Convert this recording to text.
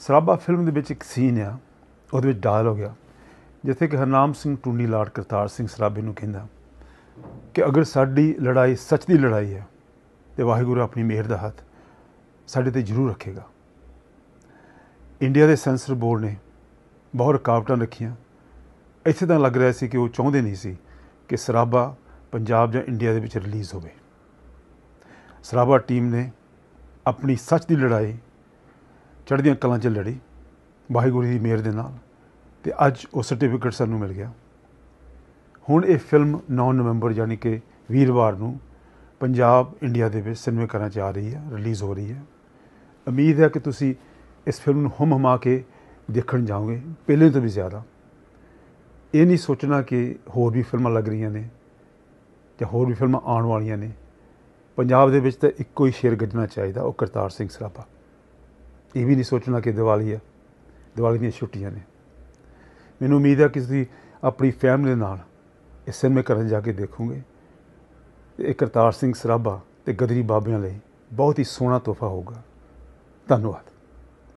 Sarabha film ਦੇ ਵਿੱਚ ਇੱਕ ਸੀਨ ਆ ਉਹਦੇ ਵਿੱਚ ਡਾਇਲੋਗ ਆ ਜਿੱਥੇ ਕਿ ਹਰਨਾਮ ਸਿੰਘ ਟੁੰਡੀ ਲਾਟ ਕਰਤਾਰ ਸਿੰਘ ਸਰਾਬੇ ਨੂੰ ਕਹਿੰਦਾ ਕਿ ਅਗਰ ਸਾਡੀ ਲੜਾਈ ਸੱਚ ਦੀ ਲੜਾਈ ਹੈ ਤੇ ਵਾਹਿਗੁਰੂ ਆਪਣੀ ਮਿਹਰ ਦਾ ਹੱਥ ਸਾਡੇ ਤੇ ਜ਼ਰੂਰ ਰੱਖੇਗਾ ਇੰਡੀਆ ਦੇ ਸੈਂਸਰ ਬੋਰਡ ਨੇ ਬਹੁਤ ਰੁਕਾਵਟਾਂ ਰੱਖੀਆਂ ਇੱਥੇ ਤਾਂ ਲੱਗ ਰਿਹਾ ਸੀ ਕਿ ਉਹ ਚਾਹੁੰਦੇ ਨਹੀਂ ਸੀ ਕਿ ਸਰਾਬਾ ਪੰਜਾਬ ਜਾਂ ਇੰਡੀਆ ਦੇ ਵਿੱਚ ਰਿਲੀਜ਼ ਹੋਵੇ ਸਰਾਬਾ ਟੀਮ ਨੇ ਆਪਣੀ ਸੱਚ ਦੀ ਲੜਾਈ ਚੜ੍ਹਦੀਆਂ ਕਲਾਂ 'ਚ ਲੜੀ ਵਾਹਿਗੁਰੂ ਦੀ ਮਿਹਰ ਦੇ ਨਾਲ ਤੇ ਅੱਜ ਉਹ ਸਰਟੀਫਿਕੇਟ ਸਾਨੂੰ ਮਿਲ ਗਿਆ ਹੁਣ ਇਹ ਫਿਲਮ 9 ਨਵੰਬਰ ਯਾਨੀ ਕਿ ਵੀਰਵਾਰ ਨੂੰ ਪੰਜਾਬ ਇੰਡੀਆ ਦੇ ਵਿੱਚ ਸਿਨੇਮਾ ਕਰਾਂ 'ਚ ਆ ਰਹੀ ਹੈ ਰਿਲੀਜ਼ ਹੋ ਰਹੀ ਹੈ ਉਮੀਦ ਹੈ ਕਿ ਤੁਸੀਂ ਇਸ ਫਿਲਮ ਨੂੰ ਹਮ ਹਮਾ ਕੇ ਦੇਖਣ ਜਾਓਗੇ ਪਹਿਲੇ ਤੋਂ ਵੀ ਜ਼ਿਆਦਾ ਇਹ ਨਹੀਂ ਸੋਚਣਾ ਕਿ ਹੋਰ ਵੀ ਫਿਲਮਾਂ ਲੱਗ ਰਹੀਆਂ ਨੇ ਜਾਂ ਹੋਰ ਵੀ ਫਿਲਮਾਂ ਆਉਣ ਵਾਲੀਆਂ ਨੇ ਪੰਜਾਬ ਦੇ ਵਿੱਚ ਤਾਂ ਇੱਕੋ ਹੀ ਸ਼ੇਰ ਗੱਜਣਾ ਚਾਹੀਦਾ ਉਹ ਕਰਤਾਰ ਸਿੰਘ ਸਰਾਪਾ ਇਹ ਵੀ ਨਹੀਂ ਸੋਚਣਾ ਕਿ ਦੀਵਾਲੀ ਹੈ ਦੀਵਾਲੀ ਦੀਆਂ ਛੁੱਟੀਆਂ ਨੇ ਮੈਨੂੰ ਉਮੀਦ ਹੈ ਕਿ ਤੁਸੀਂ ਆਪਣੀ ਫੈਮਿਲੀ ਨਾਲ ਇਸ ਸਿਨੇਮੇ ਕਰਨ ਜਾ ਕੇ ਦੇਖੋਗੇ ਇਹ ਕਰਤਾਰ ਸਿੰਘ ਸਰਾਭਾ ਤੇ ਗਦਰੀ ਬਾਬਿਆਂ ਲਈ ਬਹੁਤ ਹੀ ਸੋਹਣਾ ਤੋਹਫਾ ਹੋਊਗਾ ਧੰਨਵਾਦ